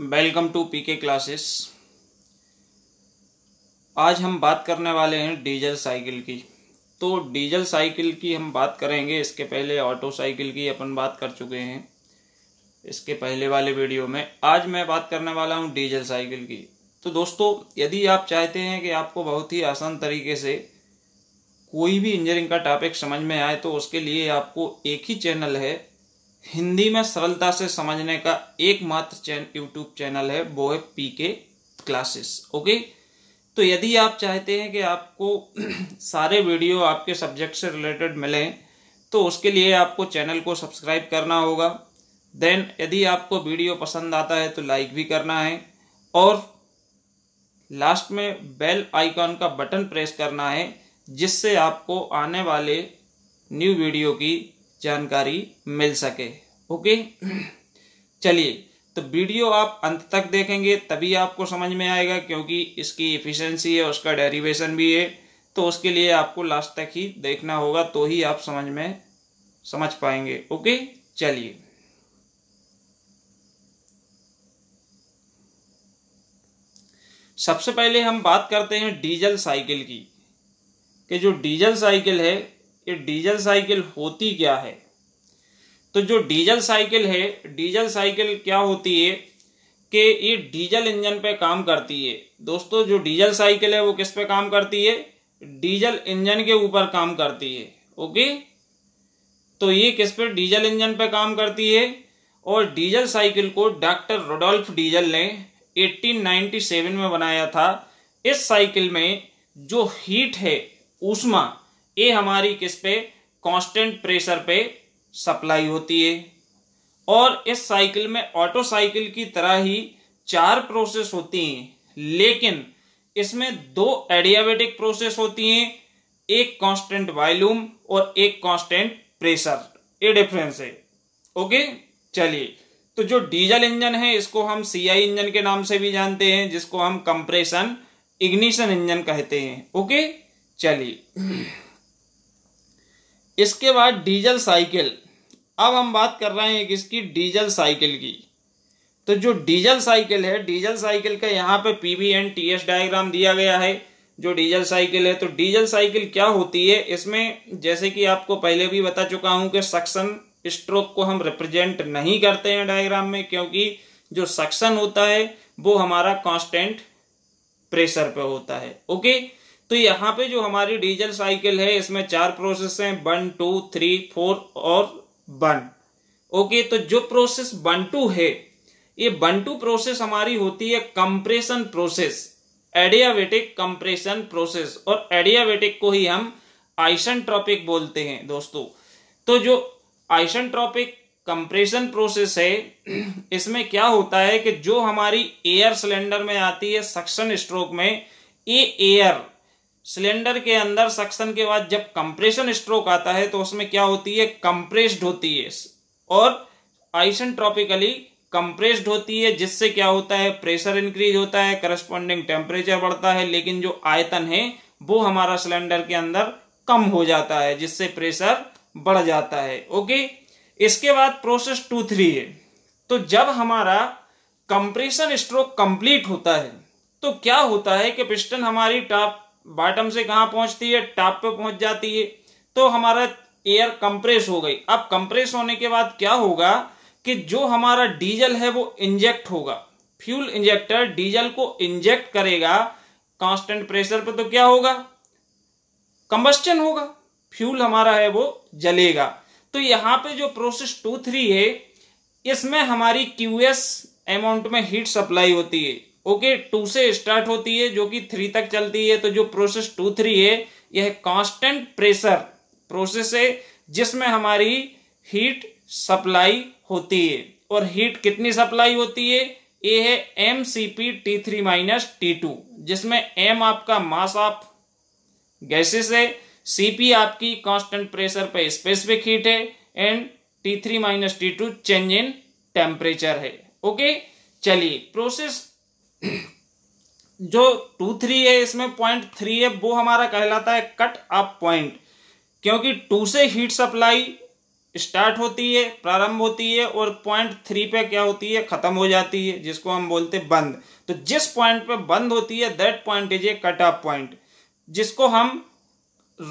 Welcome to PK classes आज हम बात करने वाले हैं डीजल साइकिल की तो डीजल साइकिल की हम बात करेंगे इसके पहले ऑटो साइकिल की अपन बात कर चुके हैं इसके पहले वाले वीडियो में आज मैं बात करने वाला हूं डीजल साइकिल की तो दोस्तों यदि आप चाहते हैं कि आपको बहुत ही आसान तरीके से कोई भी इंजीनियरिंग का टॉपिक समझ में आए तो उसके लिए आपको एक ही चैनल है हिंदी में सरलता से समझने का एकमात्र चैन यूट्यूब चैनल है वो है पी के क्लासेस ओके तो यदि आप चाहते हैं कि आपको सारे वीडियो आपके सब्जेक्ट से रिलेटेड मिलें तो उसके लिए आपको चैनल को सब्सक्राइब करना होगा देन यदि आपको वीडियो पसंद आता है तो लाइक भी करना है और लास्ट में बेल आइकॉन का बटन प्रेस करना है जिससे आपको आने वाले न्यू वीडियो की जानकारी मिल सके ओके चलिए तो वीडियो आप अंत तक देखेंगे तभी आपको समझ में आएगा क्योंकि इसकी इफिशेंसी है उसका डेरिवेशन भी है तो उसके लिए आपको लास्ट तक ही देखना होगा तो ही आप समझ में समझ पाएंगे ओके चलिए सबसे पहले हम बात करते हैं डीजल साइकिल की कि जो डीजल साइकिल है ये डीजल साइकिल होती क्या है तो जो डीजल साइकिल है डीजल साइकिल क्या होती है कि ये डीजल इंजन पे काम करती है दोस्तों जो डीजल साइकिल है वो किस पे काम करती है डीजल इंजन के ऊपर काम करती है ओके तो ये किस पे डीजल इंजन पे काम करती है और डीजल साइकिल को डॉक्टर रोडोल्फ डीजल ने 1897 में बनाया था इस साइकिल में जो हीट है ऊष्मा ये हमारी किस पे कांस्टेंट प्रेशर पे सप्लाई होती है और इस साइकिल में ऑटो साइकिल की तरह ही चार प्रोसेस होती हैं लेकिन इसमें दो एडियाबेटिक प्रोसेस होती हैं एक कांस्टेंट वॉल्यूम और एक कांस्टेंट प्रेशर ये डिफरेंस है ओके चलिए तो जो डीजल इंजन है इसको हम सीआई इंजन के नाम से भी जानते हैं जिसको हम कंप्रेशन इग्निशन इंजन कहते हैं ओके चलिए इसके बाद डीजल साइकिल अब हम बात कर रहे हैं किसकी डीजल साइकिल की तो जो डीजल साइकिल है डीजल साइकिल का यहाँ पे P V and T S diagram दिया गया है जो डीजल साइकिल है तो डीजल साइकिल क्या होती है इसमें जैसे कि आपको पहले भी बता चुका हूँ कि सक्शन स्ट्रोक को हम रिप्रेजेंट नहीं करते हैं डायग्राम में क्योंकि जो सक्शन होता है वो हमारा कांस्टेंट प्रेशर पे होता है ओके तो यहाँ पे जो हमारी डीजल साइकिल है इसमें चार प्रोसेस हैं वन टू थ्री फोर और वन ओके तो जो प्रोसेस वन टू है ये वन टू प्रोसेस हमारी होती है compression process adiabatic compression process और एडियावेटिक को ही हम ट्रॉपिक बोलते हैं दोस्तों तो जो ट्रॉपिक कंप्रेशन प्रोसेस है इसमें क्या होता है कि जो हमारी एयर सिलेंडर में आती है सक्शन स्ट्रोक में ये एयर सिलेंडर के अंदर सक्शन के बाद जब कंप्रेशन स्ट्रोक आता है तो उसमें क्या होती है कंप्रेस्ड होती है और आइसेंट्रॉपिकली कंप्रेस्ड होती है जिससे क्या होता है प्रेशर इंक्रीज होता है करस्पॉन्डिंग टेम्परेचर बढ़ता है लेकिन जो आयतन है वो हमारा सिलेंडर के अंदर कम हो जाता है जिससे प्रेशर बढ़ जाता है ओके इसके बाद प्रोसेस टू थ्री है तो जब हमारा कंप्रेशन स्ट्रोक कंप्लीट होता है तो क्या होता है कि पिस्टन हमारी टॉप बॉटम से कहाँ पहुंचती है टॉप पे पहुंच जाती है तो हमारा एयर कंप्रेस हो गई अब कंप्रेस होने के बाद क्या होगा कि जो हमारा डीजल है वो इंजेक्ट होगा फ्यूल इंजेक्टर डीजल को इंजेक्ट करेगा कांस्टेंट प्रेशर पर तो क्या होगा कंबस्टन होगा फ्यूल हमारा है वो जलेगा तो यहाँ पे जो प्रोसेस टू थ्री है इसमें हमारी क्यूएस अमाउंट में हीट सप्लाई होती है ओके टू से स्टार्ट होती है जो कि थ्री तक चलती है तो जो प्रोसेस टू थ्री है यह कांस्टेंट प्रेशर प्रोसेस है जिसमें हमारी हीट सप्लाई होती है और हीट कितनी सप्लाई होती है ये है M C P T three minus T two जिसमें एम आपका मास ऑफ गैसेस है सीपी आपकी कांस्टेंट प्रेशर पर स्पेसिफिक हीट है and T three minus T two change in temperature है ओके चलिए प्रोसेस जो टू थ्री है इसमें पॉइंट थ्री है वो हमारा कहलाता है कट अप पॉइंट क्योंकि टू से हीट सप्लाई स्टार्ट होती है प्रारंभ होती है और पॉइंट थ्री पे क्या होती है खत्म हो जाती है जिसको हम बोलते हैं बंद तो जिस पॉइंट पे बंद होती है that point is a cut off point जिसको हम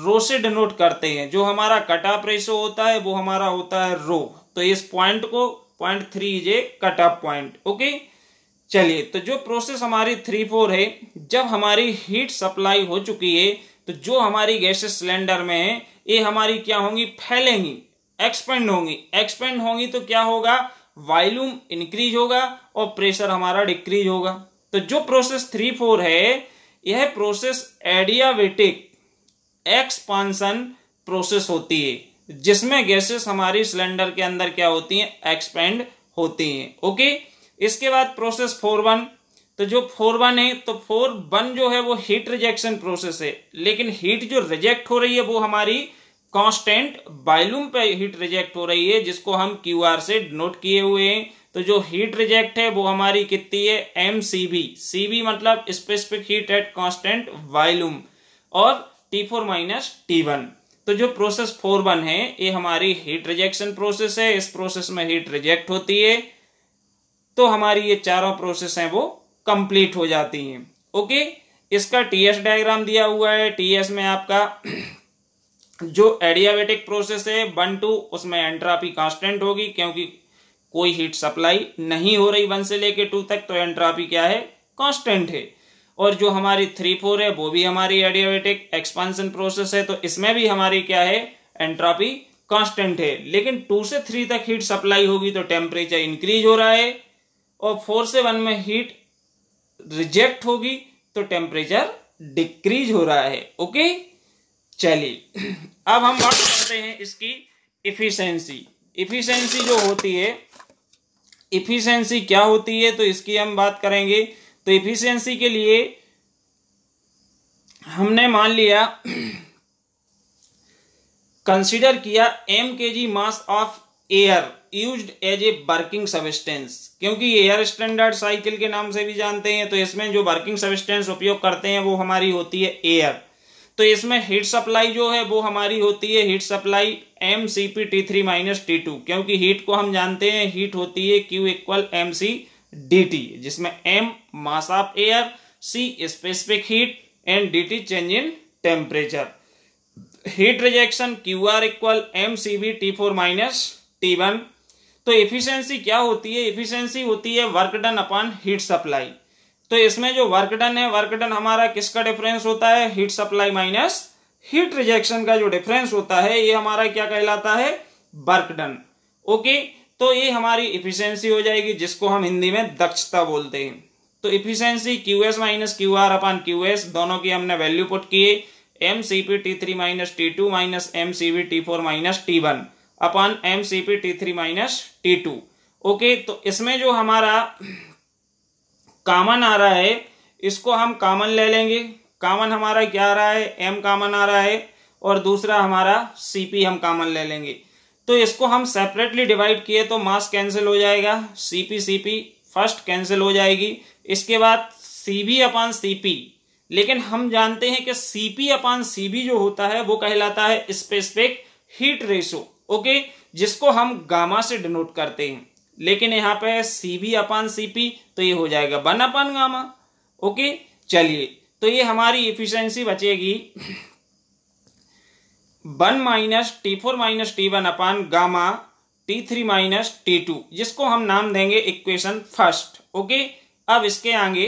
रो से डिनोट करते हैं जो हमारा कट ऑफ रेशो होता है वो हमारा होता है रो तो इस पॉइंट को point three is a cut off point okay चलिए तो जो प्रोसेस हमारी थ्री फोर है जब हमारी हीट सप्लाई हो चुकी है तो जो हमारी गैसेस सिलेंडर में है ये हमारी क्या होंगी फैलेंगी एक्सपेंड होंगी एक्सपेंड होंगी तो क्या होगा वॉल्यूम इंक्रीज होगा और प्रेशर हमारा डिक्रीज होगा तो जो प्रोसेस थ्री फोर है यह प्रोसेस एडियावेटिक एक्सपांसन प्रोसेस होती है जिसमें गैसेस हमारी सिलेंडर के अंदर क्या होती हैं एक्सपेंड होती हैं ओके इसके बाद प्रोसेस फोर वन तो जो फोर वन है तो फोर वन जो है वो हीट रिजेक्शन प्रोसेस है लेकिन हीट जो रिजेक्ट हो रही है वो हमारी कांस्टेंट बायलूम पे हीट रिजेक्ट हो रही है जिसको हम क्यू आर से नोट किए हुए हैं तो जो हीट रिजेक्ट है वो हमारी कितनी है M C B C B मतलब specific heat at constant volume और T four minus T one तो जो प्रोसेस फोर वन है ये हमारी हीट रिजेक्शन प्रोसेस है इस प्रोसेस में हीट रिजेक्ट होती है तो हमारी ये चारों प्रोसेस हैं वो कंप्लीट हो जाती हैं ओके इसका टीएस डायग्राम दिया हुआ है टीएस में आपका जो एडियाबेटिक प्रोसेस है वन टू उसमें एंट्रापी कांस्टेंट होगी क्योंकि कोई हीट सप्लाई नहीं हो रही वन से लेके टू तक तो एंट्रापी क्या है कांस्टेंट है और जो हमारी थ्री फोर है वो भी हमारी एडियाबेटिक एक्सपांसन प्रोसेस है तो इसमें भी हमारी क्या है एंट्रापी कांस्टेंट है लेकिन टू से थ्री तक हीट सप्लाई होगी तो टेम्परेचर इंक्रीज हो रहा है और फोर से वन में हीट रिजेक्ट होगी तो टेम्परेचर डिक्रीज हो रहा है ओके चलिए अब हम बात करते हैं इसकी इफिशेंसी इफिशेंसी जो होती है इफिशेंसी क्या होती है तो इसकी हम बात करेंगे तो इफिशेंसी के लिए हमने मान लिया कंसीडर किया M K G mass of air use as a working substance क्योंकि एयर स्टैंडर्ड साइकिल के नाम से भी जानते हैं तो इसमें जो वर्किंग सबिस्टेंस उपयोग करते हैं वो हमारी होती है एयर तो इसमें हीट सप्लाई जो है वो हमारी होती है heat supply M C P T three minus T two क्योंकि हीट को हम जानते हैं हीट होती है Q equal M C D T जिसमें M mass of air C specific heat and D T change in temperature heat rejection Q R equal M C B T four minus T one तो efficiency क्या होती है efficiency होती है work done upon heat supply तो इसमें जो work done है वर्क डन हमारा किसका डिफरेंस होता है heat supply minus heat rejection का जो डिफरेंस होता है ये हमारा क्या कहलाता है वर्क डन ओके तो ये हमारी इफिशियंसी हो जाएगी जिसको हम हिंदी में दक्षता बोलते हैं तो efficiency Q S minus Q R upon Q S दोनों की हमने वैल्यू पुट किए M C P T three minus T two minus M C V T four minus T one upon M C P T three minus T two okay तो इसमें जो हमारा कामन आ रहा है इसको हम कामन ले लेंगे कामन हमारा क्या आ रहा है एम कामन आ रहा है और दूसरा हमारा सी हम कामन ले लेंगे तो इसको हम सेपरेटली डिवाइड किए तो मास कैंसिल हो जाएगा C P C P first cancel हो जाएगी इसके बाद सी बी अपान सी पी लेकिन हम जानते हैं कि सी पी अपान सी जो होता है वो कहलाता है स्पेसिफिक हीट रेशो ओके जिसको हम गामा से डिनोट करते हैं लेकिन यहां पे सी बी अपान सीपी तो ये हो जाएगा वन अपान गामा ओके चलिए तो ये हमारी इफिशियंसी बचेगी one minus T four minus T one upon gamma T three minus T two जिसको हम नाम देंगे इक्वेशन फर्स्ट ओके अब इसके आगे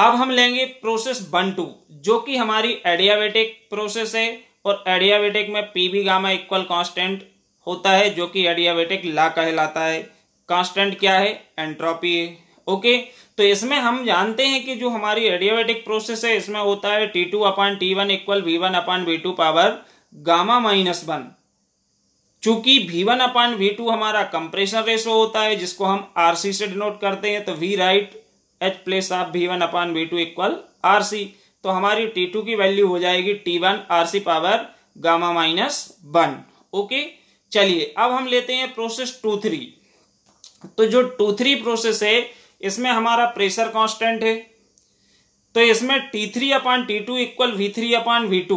अब हम लेंगे प्रोसेस वन टू जो कि हमारी एडियाबेटिक प्रोसेस है और एडियाबेटिक में P B gamma equal constant होता है जो कि एडियाबेटिक ला कहलाता है कांस्टेंट क्या है एंट्रोपी है ओके तो इसमें हम जानते हैं कि जो हमारी एडियाबेटिक प्रोसेस है इसमें होता है T two upon T one equal V one upon V two power gamma minus one चूंकि V one upon V two हमारा कंप्रेशन रेशो होता है जिसको हम आरसी से डिनोट करते हैं तो we write H place of V one upon V two equal R C तो हमारी टी टू की वैल्यू हो जाएगी T one R C power gamma minus one okay चलिए अब हम लेते हैं प्रोसेस टू थ्री तो जो टू थ्री प्रोसेस है इसमें हमारा प्रेशर कांस्टेंट है तो इसमें T three upon T two equal V three upon V two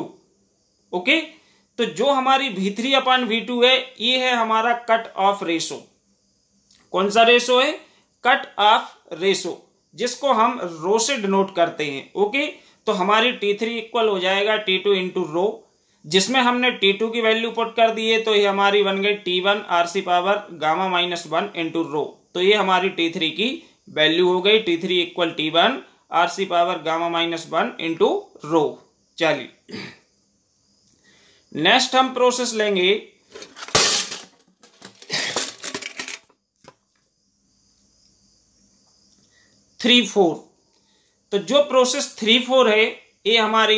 okay तो जो हमारी V three upon V two है ये है हमारा कट ऑफ रेशो कौन सा रेशो है कट ऑफ रेशो जिसको हम रो से डिनोट करते हैं ओके तो हमारी टी थ्री इक्वल हो जाएगा टी टू इंटू रो जिसमें हमने टी टू की वैल्यू पुट कर दी है तो ये हमारी बन गई T one R C power gamma minus one into rho तो ये हमारी टी थ्री की वैल्यू हो गई T three equal T one R C power gamma minus one into rho चलिए नेक्स्ट हम प्रोसेस लेंगे थ्री फोर तो जो प्रोसेस थ्री फोर है ये हमारी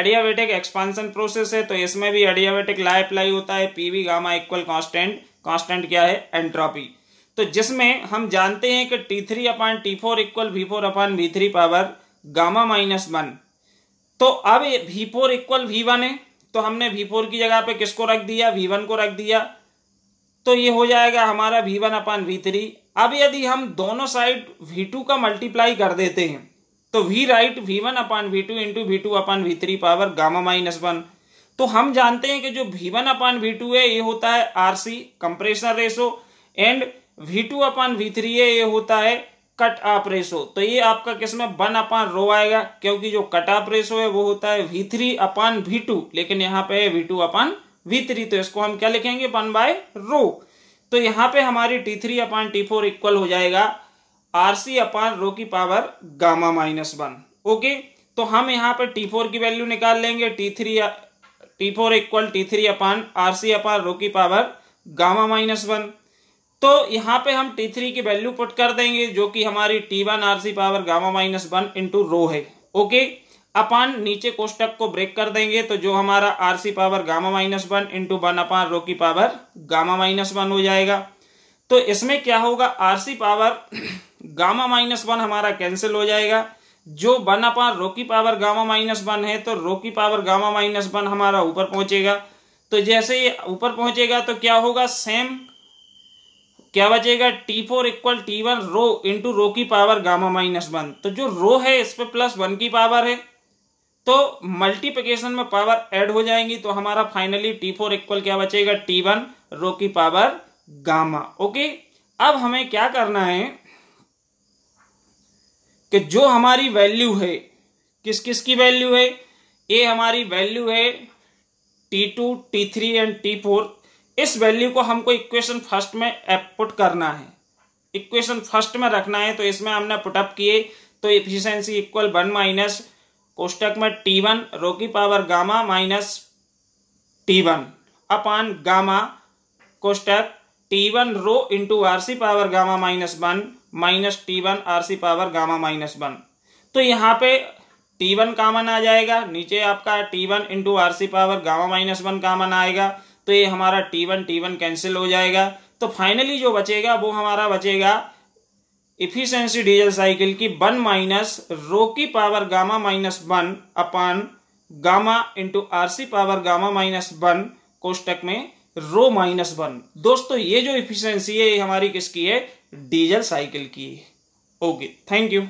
एडियाबेटिक एक्सपांसन प्रोसेस है तो इसमें भी एडियाबेटिक लाइ अप्लाई होता है P V gamma equal constant constant क्या है एंट्रोपी तो जिसमें हम जानते हैं कि T three upon T four equal V four upon V three power gamma minus one तो अब V four equal V one है तो हमने वी फोर की जगह पे किसको रख दिया वी वन को रख दिया तो ये हो जाएगा हमारा V one upon V three अब यदि हम दोनों साइड वी टू का मल्टीप्लाई कर देते हैं तो we write V one upon V two into V two upon V three power gamma minus one तो हम जानते हैं कि जो V one upon V two है ये होता है R C compression ratio and V two upon V three है ये होता है कट ऑफ रेशो तो ये आपका किसमें वन अपान रो आएगा क्योंकि जो कट ऑफ रेशो है वो होता है V three upon V two लेकिन यहाँ पे है V two upon V three तो इसको हम क्या लिखेंगे वन बाय रो तो यहां पे हमारी T three upon T four equal हो जाएगा आर सी अपान रो की power gamma minus one okay तो हम यहां पर टी फोर की वैल्यू निकाल लेंगे T three T four equal T three upon R C upon rho की पावर गामा माइनस वन तो यहां पे हम टी थ्री की वैल्यू पुट कर देंगे जो कि हमारी T one R C power gamma minus one into rho है ओके okay? अपान नीचे कोष्टक को ब्रेक कर देंगे तो जो हमारा R C power gamma minus one into one upon rho की पावर गामा माइनस वन हो जाएगा तो इसमें क्या होगा R C power gamma minus one हमारा कैंसिल हो जाएगा जो वन अपान रो की पावर गामा माइनस वन है तो रो की पावर गामा माइनस वन हमारा ऊपर पहुंचेगा तो जैसे ये ऊपर पहुंचेगा तो क्या होगा सेम क्या बचेगा T four equal T one rho into rho की पावर गामा माइनस वन तो जो रो है इस पर प्लस वन की पावर है तो मल्टीप्लिकेशन में पावर ऐड हो जाएंगी तो हमारा फाइनली टी फोर इक्वल क्या बचेगा टी वन रो की पावर गामा ओके अब हमें क्या करना है कि जो हमारी वैल्यू है किस किस की वैल्यू है ये हमारी वैल्यू है T two T three and T four इस वैल्यू को हमको इक्वेशन फर्स्ट में पुट करना है इक्वेशन फर्स्ट में रखना है तो इसमें हमने पुटअप किए तो इफिशियंसी इक्वल वन माइनस कोष्टक में टी वन रो की power gamma minus T one upon gamma कोष्टक T one rho into R C power gamma minus one minus T one R C power gamma minus one तो यहाँ पे T one common आ जाएगा नीचे आपका T one into R C power gamma minus one common आएगा तो ये हमारा T one T one cancel हो जाएगा तो फाइनली जो बचेगा वो हमारा बचेगा इफिशेंसी डीजल साइकिल की वन माइनस रो की power gamma minus one upon gamma into R C power gamma minus one कोष्टक में रो माइनस वन दोस्तों ये जो इफिशियंसी है ये हमारी किसकी है डीजल साइकिल की ओके थैंक यू